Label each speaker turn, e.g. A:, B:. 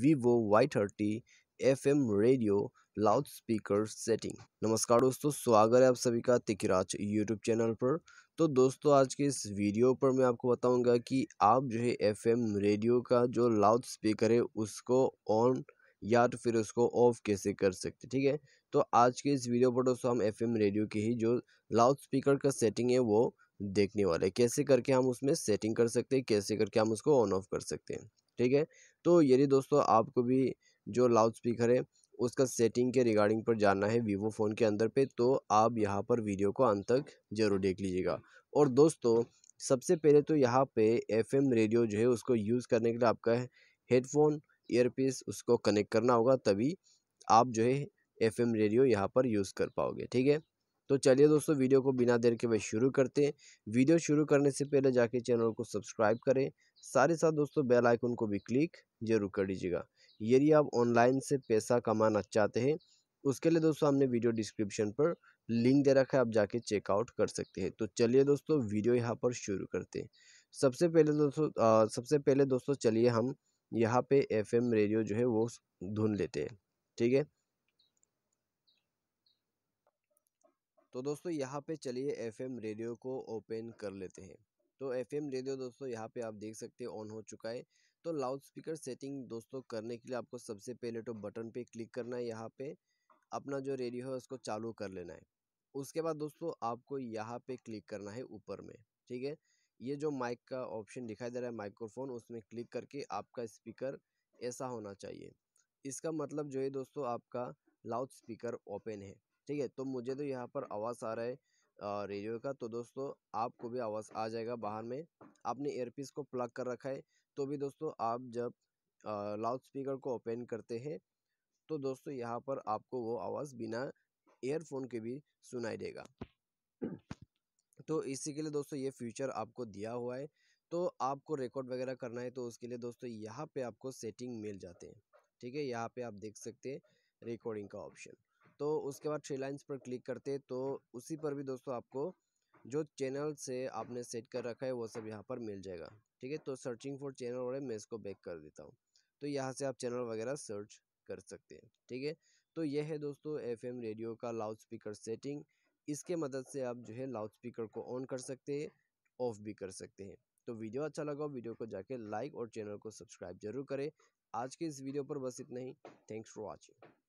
A: Vivo Y thirty F M radio loud speaker setting नमस्कार दोस्तों स्वागत है आप सभी का तिकराज यूट्यूब चैनल पर तो दोस्तों आज के इस वीडियो पर मैं आपको बताऊंगा कि आप जो है एफ एम रेडियो का जो लाउड स्पीकर है उसको ऑन या तो फिर उसको ऑफ कैसे कर सकते ठीक है तो आज के इस वीडियो पर दोस्तों हम एफ एम रेडियो की ही जो लाउड स्पीकर का सेटिंग है वो देखने वाले कैसे करके हम उसमें सेटिंग कर सकते हैं कैसे करके हम उसको ऑन ऑफ कर सकते हैं ठीक है तो यदि दोस्तों आपको भी जो लाउड स्पीकर है उसका सेटिंग के रिगार्डिंग पर जानना है वीवो फ़ोन के अंदर पे तो आप यहाँ पर वीडियो को अंत तक ज़रूर देख लीजिएगा और दोस्तों सबसे पहले तो यहाँ पे एफएम रेडियो जो है उसको यूज़ करने के लिए आपका हेडफोन ईयरपीस उसको कनेक्ट करना होगा तभी आप जो है एफएम रेडियो यहाँ पर यूज़ कर पाओगे ठीक है तो चलिए दोस्तों वीडियो को बिना देर के वह शुरू करते हैं वीडियो शुरू करने से पहले जाके चैनल को सब्सक्राइब करें सारे साथ दोस्तों बेल आइकन को भी क्लिक जरूर कर दीजिएगा यदि आप ऑनलाइन से पैसा कमाना चाहते हैं उसके लिए दोस्तों हमने वीडियो डिस्क्रिप्शन पर लिंक दे रखा है आप जाके चेकआउट कर सकते हैं तो चलिए दोस्तों वीडियो यहाँ पर शुरू करते हैं सबसे पहले दोस्तों आ, सबसे पहले दोस्तों चलिए हम यहाँ पे एफएम रेडियो जो है वो ढूंढ लेते हैं ठीक है तो दोस्तों यहाँ पे चलिए एफएम रेडियो को ओपन कर लेते हैं तो एफएम रेडियो दोस्तों यहाँ पे आप देख सकते हैं ऑन हो चुका है तो लाउड स्पीकर सेटिंग दोस्तों करने के लिए आपको सबसे पहले तो बटन पे क्लिक करना है यहाँ पे अपना जो रेडियो है उसको चालू कर लेना है उसके बाद दोस्तों आपको यहाँ पे क्लिक करना है ऊपर में ठीक है ये जो माइक का ऑप्शन दिखाई दे रहा है माइक्रोफोन उसमें क्लिक करके आपका स्पीकर ऐसा होना चाहिए इसका मतलब जो है दोस्तों आपका लाउड स्पीकर ओपन है ठीक है तो मुझे तो यहाँ पर आवाज़ आ रहा है रेडियो का तो दोस्तों आपको भी आवाज़ आ जाएगा बाहर में आपने एयरपीस को प्लग कर रखा है तो भी दोस्तों आप जब लाउड स्पीकर को ओपन करते हैं तो दोस्तों यहाँ पर आपको वो आवाज़ बिना एयरफोन के भी सुनाई देगा तो इसी के लिए दोस्तों ये फ्यूचर आपको दिया हुआ है तो आपको रिकॉर्ड वगैरह करना है तो उसके लिए दोस्तों यहाँ पे आपको सेटिंग मिल जाते हैं ठीक है यहाँ पे आप देख सकते हैं रिकॉर्डिंग का ऑप्शन तो उसके बाद थ्री लाइंस पर क्लिक करते तो उसी पर भी दोस्तों आपको जो चैनल से आपने सेट कर रखा है वो सब यहाँ पर मिल जाएगा ठीक है तो सर्चिंग फॉर चैनल वगैरह मैं इसको बैक कर देता हूँ तो यहाँ से आप चैनल वगैरह सर्च कर सकते हैं ठीक है तो यह है दोस्तों एफएम रेडियो का लाउड स्पीकर सेटिंग इसके मदद से आप जो है लाउड स्पीकर को ऑन कर सकते हैं ऑफ भी कर सकते हैं तो वीडियो अच्छा लगा वीडियो को जाके लाइक और चैनल को सब्सक्राइब जरूर करें आज के इस वीडियो पर बस इतना ही थैंक्स फॉर वॉचिंग